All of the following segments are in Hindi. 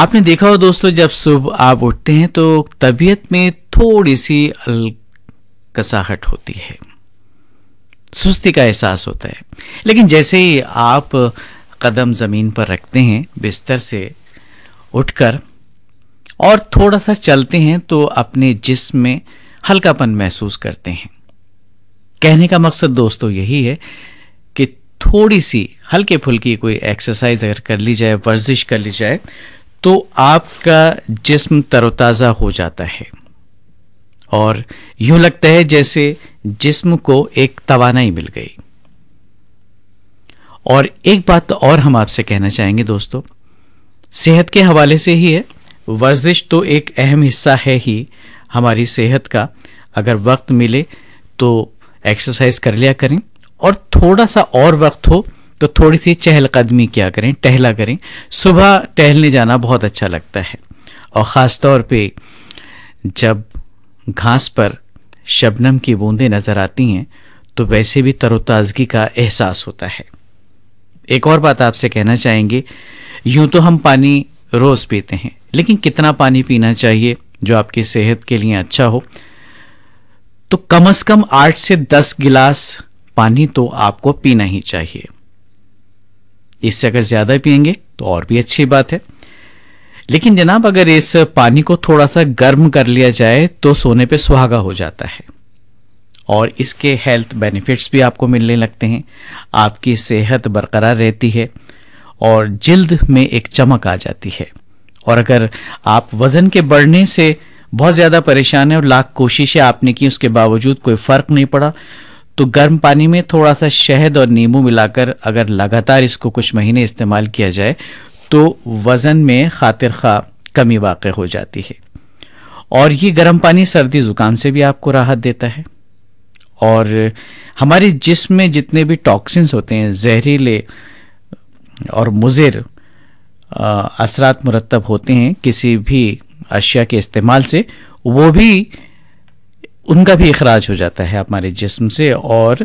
आपने देखा हो दोस्तों जब सुबह आप उठते हैं तो तबीयत में थोड़ी सी कसाहट होती है सुस्ती का एहसास होता है लेकिन जैसे ही आप कदम ज़मीन पर रखते हैं बिस्तर से उठकर और थोड़ा सा चलते हैं तो अपने जिस्म में हल्कापन महसूस करते हैं कहने का मकसद दोस्तों यही है कि थोड़ी सी हल्के फुल्की कोई एक्सरसाइज अगर कर ली जाए वर्जिश कर ली जाए तो आपका जिस्म तरोताज़ा हो जाता है और यूं लगता है जैसे जिस्म को एक तवानाई मिल गई और एक बात और हम आपसे कहना चाहेंगे दोस्तों सेहत के हवाले से ही है वर्जिश तो एक अहम हिस्सा है ही हमारी सेहत का अगर वक्त मिले तो एक्सरसाइज कर लिया करें और थोड़ा सा और वक्त हो तो थोड़ी सी चहलकदमी क्या करें टहला करें सुबह टहलने जाना बहुत अच्छा लगता है और ख़ास तौर पे जब घास पर शबनम की बूंदें नज़र आती हैं तो वैसे भी तरोताज़गी का एहसास होता है एक और बात आपसे कहना चाहेंगे यूं तो हम पानी रोज़ पीते हैं लेकिन कितना पानी पीना चाहिए जो आपकी सेहत के लिए अच्छा हो तो कम से कम आठ से दस गिलास पानी तो आपको पीना ही चाहिए इससे अगर ज़्यादा पियेंगे तो और भी अच्छी बात है लेकिन जनाब अगर इस पानी को थोड़ा सा गर्म कर लिया जाए तो सोने पे सुहागा हो जाता है और इसके हेल्थ बेनिफिट्स भी आपको मिलने लगते हैं आपकी सेहत बरकरार रहती है और जल्द में एक चमक आ जाती है और अगर आप वज़न के बढ़ने से बहुत ज़्यादा परेशान है और लाख कोशिशें आपने की उसके बावजूद कोई फ़र्क नहीं पड़ा तो गर्म पानी में थोड़ा सा शहद और नींबू मिलाकर अगर लगातार इसको कुछ महीने इस्तेमाल किया जाए तो वज़न में खातिर खा कमी वाक़ हो जाती है और ये गर्म पानी सर्दी ज़ुकाम से भी आपको राहत देता है और हमारे जिसम में जितने भी टॉक्सिन्स होते हैं जहरीले और मुजिर असरात मुरतब होते हैं किसी भी अशिया के इस्तेमाल से वो भी उनका भी अखराज हो जाता है हमारे जिस्म से और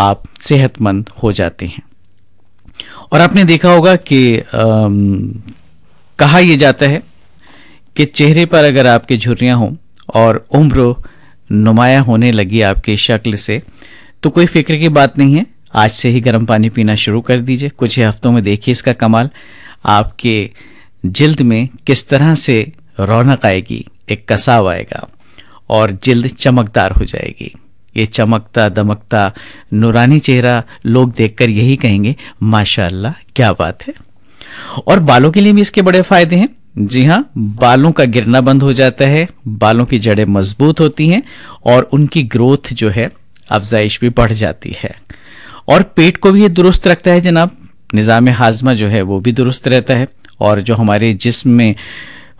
आप सेहतमंद हो जाते हैं और आपने देखा होगा कि आ, कहा यह जाता है कि चेहरे पर अगर आपके झुर्रियां हों और उम्र नुमाया होने लगी आपकी शक्ल से तो कोई फिक्र की बात नहीं है आज से ही गर्म पानी पीना शुरू कर दीजिए कुछ ही हफ्तों में देखिए इसका कमाल आपके जिल्द में किस तरह से रौनक आएगी एक कसाव आएगा और जल्द चमकदार हो जाएगी ये चमकता दमकता नूरानी चेहरा लोग देखकर यही कहेंगे माशाल्लाह क्या बात है और बालों के लिए भी इसके बड़े फायदे हैं जी हाँ बालों का गिरना बंद हो जाता है बालों की जड़ें मजबूत होती हैं और उनकी ग्रोथ जो है अफजाइश भी बढ़ जाती है और पेट को भी ये दुरुस्त रखता है जनाब निज़ाम हाजमा जो है वो भी दुरुस्त रहता है और जो हमारे जिसम में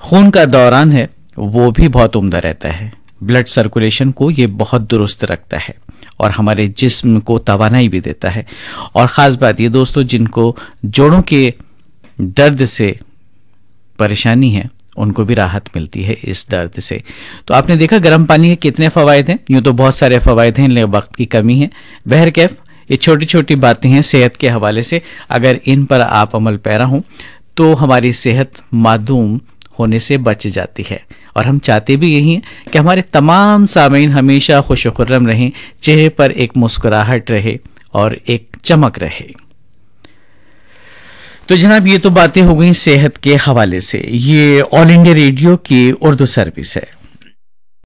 खून का दौरान है वो भी बहुत उम्दा रहता है ब्लड सर्कुलेशन को ये बहुत दुरुस्त रखता है और हमारे जिस्म को तोानाई भी देता है और ख़ास बात ये दोस्तों जिनको जोड़ों के दर्द से परेशानी है उनको भी राहत मिलती है इस दर्द से तो आपने देखा गर्म पानी के कितने फ़वाद हैं यूँ तो बहुत सारे फ़वाद हैं लेकिन वक्त की कमी है बहर कैफ ये छोटी छोटी बातें हैं सेहत के हवाले से अगर इन पर आप अमल पैरा हों तो हमारी सेहत मादूम होने से बच जाती है और हम चाहते भी यही हैं कि हमारे तमाम सामीन हमेशा खुश खुर्रम रहें चेहरे पर एक मुस्कुराहट रहे और एक चमक रहे तो जनाब ये तो बातें हो गई सेहत के हवाले से ये ऑल इंडिया रेडियो की उर्दू सर्विस है